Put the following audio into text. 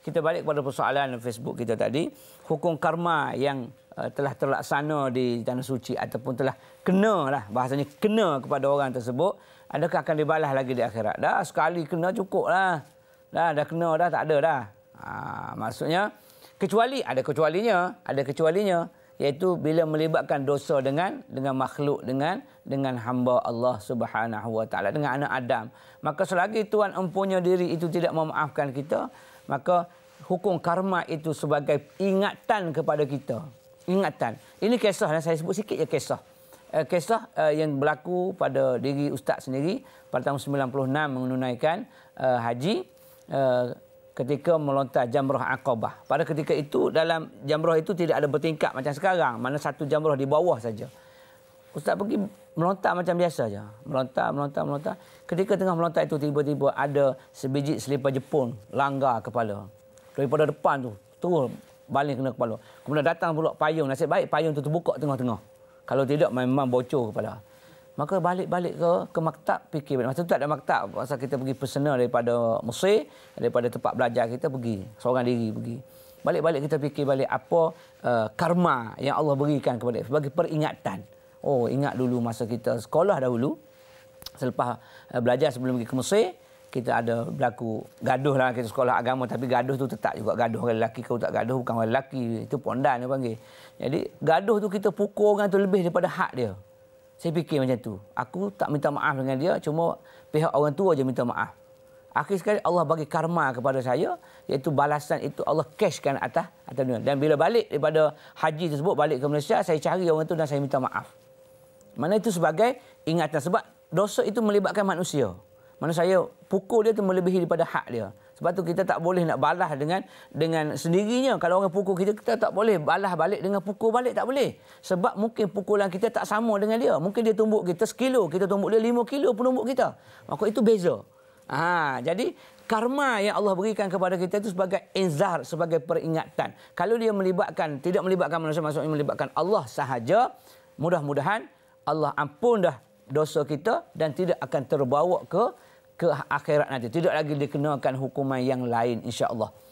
kita balik kepada persoalan Facebook kita tadi hukum karma yang uh, telah terlaksana di tanah suci ataupun telah kena lah bahasanya kena kepada orang tersebut adakah akan dibalas lagi di akhirat dah sekali kena cukup lah dah dah kena dah tak ada dah ha, maksudnya kecuali ada kecualinya ada kecualinya iaitu bila melibatkan dosa dengan dengan makhluk dengan dengan hamba Allah Subhanahu Wa Taala dengan anak Adam maka selagi tuan empunya diri itu tidak memaafkan kita Maka hukum karma itu sebagai ingatan kepada kita. Ingatan. Ini kisah yang saya sebut sikit je kisah. Uh, kisah eh, yang berlaku pada diri ustaz sendiri pada tahun 1996 menunaikan eh, haji ketika melontar jamrah akabah. Pada ketika itu dalam jamrah itu tidak ada bertingkat macam sekarang. Mana satu jamrah di bawah saja. Ustaz pergi melontar macam biasa saja Melontar, melontar, melontar. Ketika tengah melontar itu tiba-tiba ada sebiji selipar Jepun langgar kepala. Daripada depan tu, turun baling kena kepala. Kemudian datang pula payung. Nasib baik payung tu terbuka tengah-tengah. Kalau tidak memang bocor kepala. Maka balik-balik ke ke maktab fikir balik. Masa itu tak ada maktab. Masa kita pergi personal daripada Mesir, daripada tempat belajar kita pergi. Seorang diri pergi. Balik-balik kita fikir balik apa uh, karma yang Allah berikan kepada kita. sebagai peringatan. Oh ingat dulu masa kita sekolah dahulu selepas eh, belajar sebelum pergi ke Mesir kita ada berlaku gaduh lah kita sekolah agama tapi gaduh tu tetap juga gaduh orang lelaki kau tak gaduh bukan orang lelaki itu pondan dia panggil jadi gaduh tu kita pukul orang tu lebih daripada hak dia saya fikir macam tu aku tak minta maaf dengan dia cuma pihak orang tua je minta maaf akhir sekali Allah bagi karma kepada saya iaitu balasan itu Allah cashkan atas atas dunia dan bila balik daripada haji tersebut balik ke Malaysia saya cari orang tu dan saya minta maaf mana itu sebagai ingatan sebab dosa itu melibatkan manusia. Mana saya pukul dia itu melebihi daripada hak dia. Sebab tu kita tak boleh nak balas dengan dengan sendirinya. Kalau orang pukul kita, kita tak boleh balas balik dengan pukul balik. Tak boleh. Sebab mungkin pukulan kita tak sama dengan dia. Mungkin dia tumbuk kita sekilo. Kita tumbuk dia lima kilo pun tumbuk kita. Maka itu beza. Ha, jadi karma yang Allah berikan kepada kita itu sebagai inzar, sebagai peringatan. Kalau dia melibatkan, tidak melibatkan manusia, maksudnya melibatkan Allah sahaja, mudah-mudahan Allah ampun dah dosa kita dan tidak akan terbawa ke ke akhirat nanti. Tidak lagi dikenakan hukuman yang lain insya-Allah.